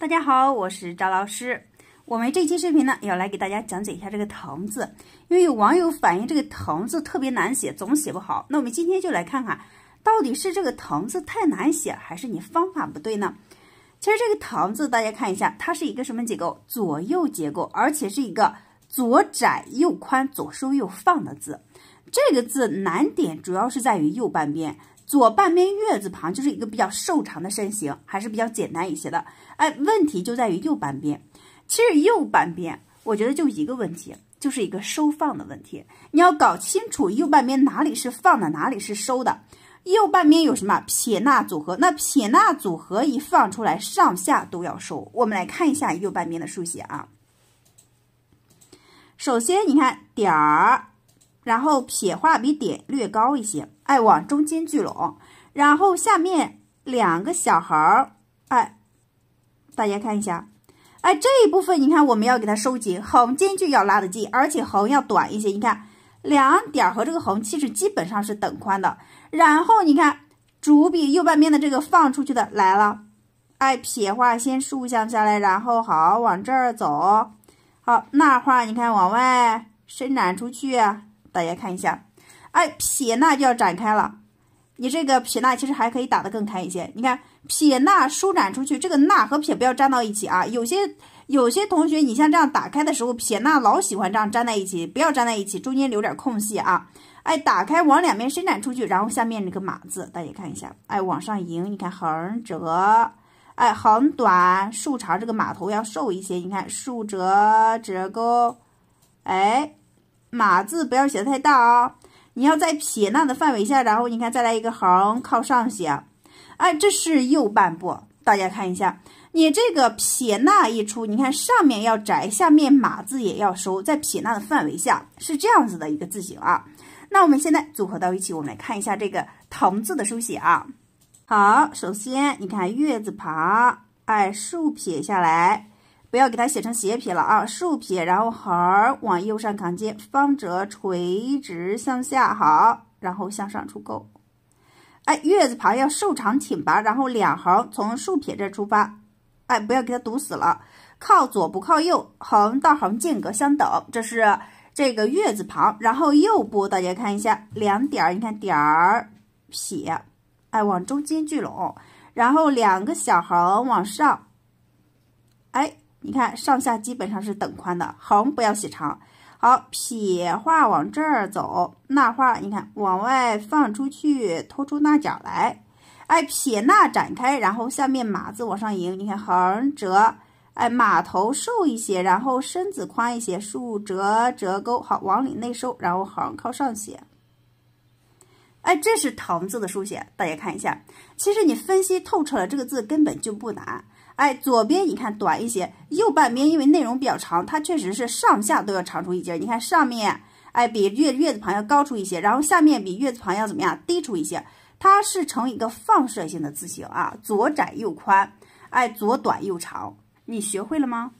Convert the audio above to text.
大家好，我是张老师。我们这期视频呢，要来给大家讲解一下这个“藤”字，因为有网友反映这个“藤”字特别难写，总写不好。那我们今天就来看看，到底是这个“藤”字太难写，还是你方法不对呢？其实这个“藤”字，大家看一下，它是一个什么结构？左右结构，而且是一个左窄右宽、左收右放的字。这个字难点主要是在于右半边。左半边月字旁就是一个比较瘦长的身形，还是比较简单一些的。哎，问题就在于右半边。其实右半边，我觉得就一个问题，就是一个收放的问题。你要搞清楚右半边哪里是放的，哪里是收的。右半边有什么撇捺组合？那撇捺组合一放出来，上下都要收。我们来看一下右半边的书写啊。首先，你看点儿。然后撇画比点略高一些，哎，往中间聚拢。然后下面两个小孩儿，哎，大家看一下，哎，这一部分你看我们要给它收紧，横间距要拉得近，而且横要短一些。你看两点和这个横其实基本上是等宽的。然后你看主笔右半边的这个放出去的来了，哎，撇画先竖向下来，然后好往这儿走。好，捺画你看往外伸展出去。大家看一下，哎，撇捺就要展开了。你这个撇捺其实还可以打得更开一些。你看，撇捺舒展出去，这个捺和撇不要粘到一起啊。有些有些同学，你像这样打开的时候，撇捺老喜欢这样粘在一起，不要粘在一起，中间留点空隙啊。哎，打开往两边伸展出去，然后下面这个马字，大家看一下，哎，往上迎，你看横折，哎，横短，竖长，这个马头要瘦一些。你看竖折折钩，哎。马字不要写的太大啊，你要在撇捺的范围下，然后你看再来一个横靠上写，哎，这是右半部，大家看一下，你这个撇捺一出，你看上面要窄，下面马字也要收，在撇捺的范围下是这样子的一个字形啊。那我们现在组合到一起，我们来看一下这个“同”字的书写啊。好，首先你看月字旁，哎，竖撇下来。不要给它写成斜撇了啊，竖撇，然后横儿往右上扛肩，方折垂直向下，好，然后向上出钩。哎，月字旁要瘦长挺拔，然后两横从竖撇这儿出发，哎，不要给它堵死了，靠左不靠右，横到横间隔相等，这是这个月字旁。然后右部大家看一下，两点，你看点儿撇，哎，往中间聚拢，然后两个小横往上，哎。你看上下基本上是等宽的，横不要写长。好，撇画往这儿走，捺画你看往外放出去，拖出捺脚来。哎，撇捺展开，然后下面马字往上迎。你看横折，哎，马头瘦一些，然后身子宽一些。竖折折钩，好，往里内收，然后横靠上写。哎，这是唐字的书写，大家看一下。其实你分析透彻了，这个字根本就不难。哎，左边你看短一些，右半边因为内容比较长，它确实是上下都要长出一截。你看上面，哎，比月月字旁要高出一些，然后下面比月字旁要怎么样低出一些，它是呈一个放射性的字形啊，左窄右宽，哎，左短右长。你学会了吗？